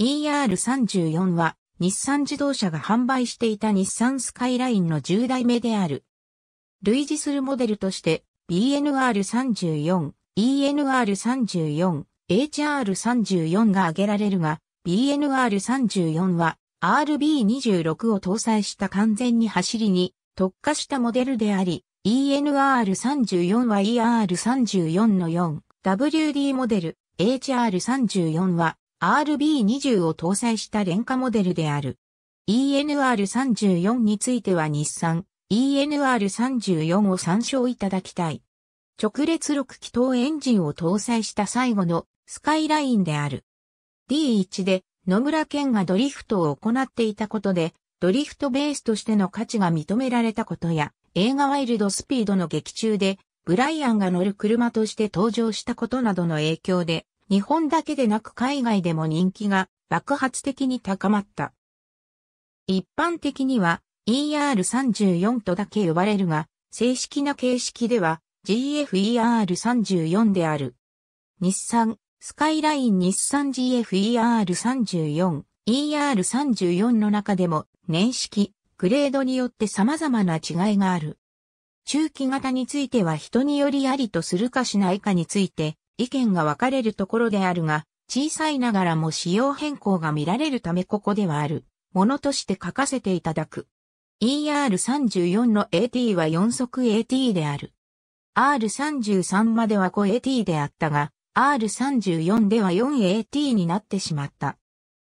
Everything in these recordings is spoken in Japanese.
ER34 は日産自動車が販売していた日産スカイラインの10代目である。類似するモデルとして BNR34、ENR34、HR34 が挙げられるが、BNR34 は RB26 を搭載した完全に走りに特化したモデルであり、ENR34 は ER34 の 4WD モデル、HR34 は RB20 を搭載した廉価モデルである。ENR34 については日産 ENR34 を参照いただきたい。直列6気筒エンジンを搭載した最後のスカイラインである。D1 で野村健がドリフトを行っていたことで、ドリフトベースとしての価値が認められたことや、映画ワイルドスピードの劇中で、ブライアンが乗る車として登場したことなどの影響で、日本だけでなく海外でも人気が爆発的に高まった。一般的には ER34 とだけ呼ばれるが、正式な形式では GFER34 である。日産、スカイライン日産 GFER34、ER34 の中でも年式、グレードによって様々な違いがある。中期型については人によりありとするかしないかについて、意見が分かれるところであるが、小さいながらも仕様変更が見られるためここではある、ものとして書かせていただく。ER34 の AT は4速 AT である。R33 までは 5AT であったが、R34 では 4AT になってしまった。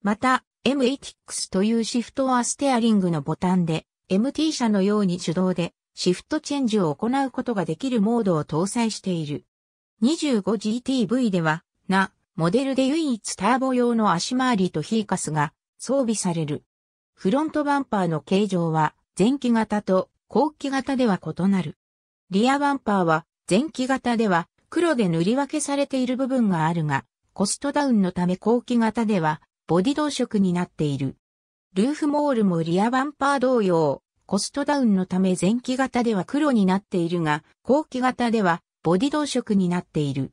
また、MATX というシフトはステアリングのボタンで、MT 車のように手動でシフトチェンジを行うことができるモードを搭載している。25GTV では、な、モデルで唯一ターボ用の足回りとヒーカスが装備される。フロントバンパーの形状は前期型と後期型では異なる。リアバンパーは前期型では黒で塗り分けされている部分があるが、コストダウンのため後期型ではボディ同色になっている。ルーフモールもリアバンパー同様、コストダウンのため前期型では黒になっているが、後期型ではボディ同色になっている。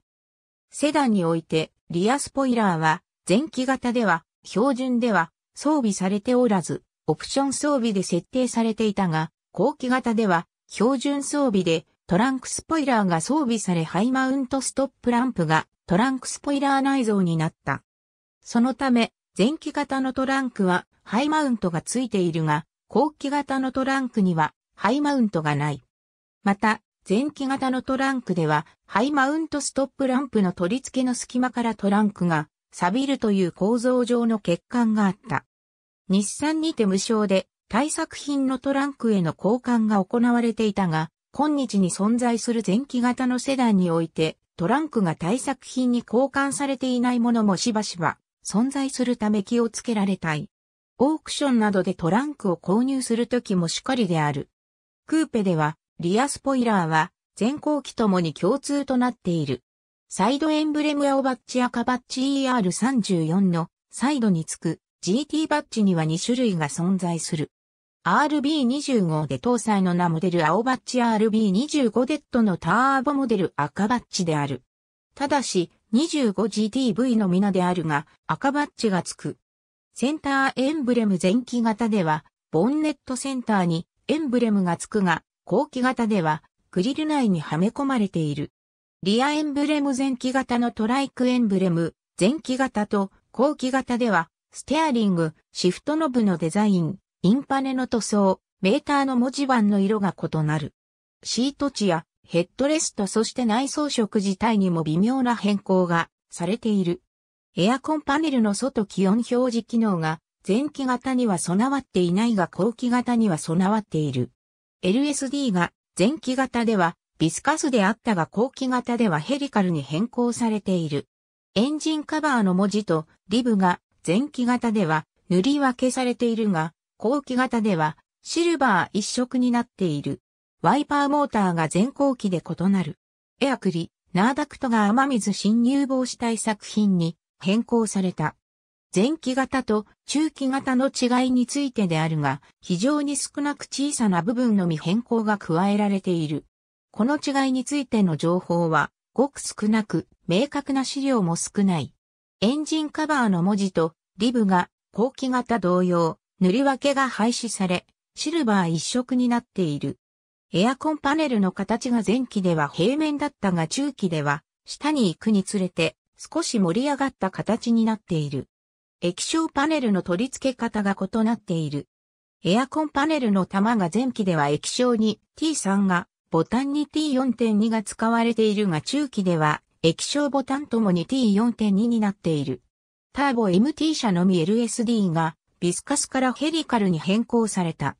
セダンにおいて、リアスポイラーは、前期型では、標準では、装備されておらず、オプション装備で設定されていたが、後期型では、標準装備で、トランクスポイラーが装備されハイマウントストップランプが、トランクスポイラー内蔵になった。そのため、前期型のトランクは、ハイマウントがついているが、後期型のトランクには、ハイマウントがない。また、前期型のトランクでは、ハイマウントストップランプの取り付けの隙間からトランクが錆びるという構造上の欠陥があった。日産にて無償で対策品のトランクへの交換が行われていたが、今日に存在する前期型のセダンにおいて、トランクが対策品に交換されていないものもしばしば存在するため気をつけられたい。オークションなどでトランクを購入するときもしかりである。クーペではリアスポイラーは、前後期ともに共通となっている。サイドエンブレム青バッチ赤バッチ ER34 のサイドにつく GT バッチには2種類が存在する。RB25 で搭載の名モデル青バッチ RB25 デッドのターボモデル赤バッチである。ただし 25GTV の皆であるが赤バッチがつく。センターエンブレム前期型ではボンネットセンターにエンブレムがつくが後期型では、グリル内にはめ込まれている。リアエンブレム前期型のトライクエンブレム、前期型と後期型では、ステアリング、シフトノブのデザイン、インパネの塗装、メーターの文字盤の色が異なる。シート値やヘッドレストそして内装色自体にも微妙な変更がされている。エアコンパネルの外気温表示機能が前期型には備わっていないが後期型には備わっている。LSD が前期型ではビスカスであったが後期型ではヘリカルに変更されている。エンジンカバーの文字とリブが前期型では塗り分けされているが、後期型ではシルバー一色になっている。ワイパーモーターが前後期で異なる。エアクリ、ナーダクトが雨水侵入防止対策品に変更された。前期型と中期型の違いについてであるが、非常に少なく小さな部分のみ変更が加えられている。この違いについての情報は、ごく少なく、明確な資料も少ない。エンジンカバーの文字と、リブが、後期型同様、塗り分けが廃止され、シルバー一色になっている。エアコンパネルの形が前期では平面だったが中期では、下に行くにつれて、少し盛り上がった形になっている。液晶パネルの取り付け方が異なっている。エアコンパネルの玉が前期では液晶に T3 が、ボタンに T4.2 が使われているが中期では液晶ボタンともに T4.2 になっている。ターボ MT 車のみ LSD がビスカスからヘリカルに変更された。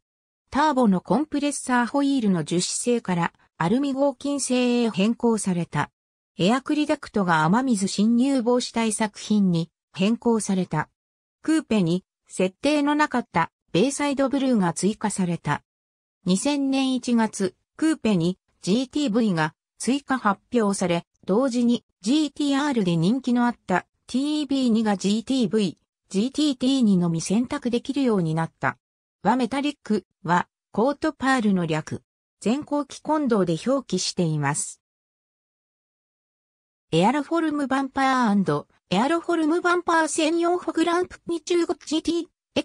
ターボのコンプレッサーホイールの樹脂製からアルミ合金製へ変更された。エアクリダクトが雨水侵入防止対策品に変更された。クーペに設定のなかったベイサイドブルーが追加された。2000年1月、クーペに GTV が追加発表され、同時に GTR で人気のあった TEB2 が GTV、GTT2 のみ選択できるようになった。ワメタリックはコートパールの略。全後期混同で表記しています。エアロフォルムバンパーエアロフォルムバンパー専用ホグランプに中国 GT、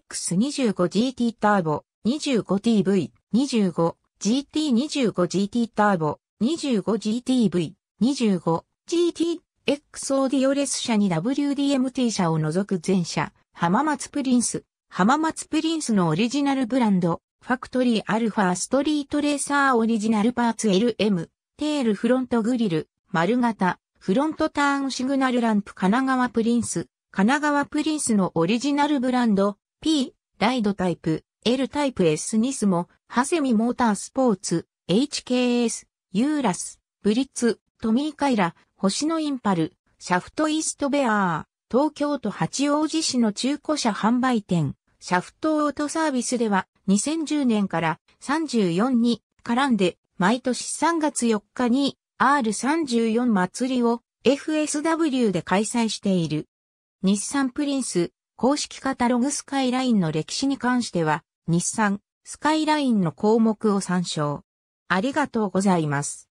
X25GT ターボ、25TV、25、GT25GT ターボ、25GTV、25GT、X オーディオレス車に WDMT 車を除く全車、浜松プリンス、浜松プリンスのオリジナルブランド、ファクトリーアルファストリートレーサーオリジナルパーツ LM、テールフロントグリル、丸型、フロントターンシグナルランプ神奈川プリンス、神奈川プリンスのオリジナルブランド、P、ライドタイプ、L タイプ S ニスモ、ハセミモータースポーツ、HKS、ユーラス、ブリッツ、トミーカイラ、星野インパル、シャフトイーストベアー、東京都八王子市の中古車販売店、シャフトオートサービスでは2010年から34に絡んで毎年3月4日に R34 祭りを FSW で開催している。日産プリンス公式カタログスカイラインの歴史に関しては、日産スカイラインの項目を参照。ありがとうございます。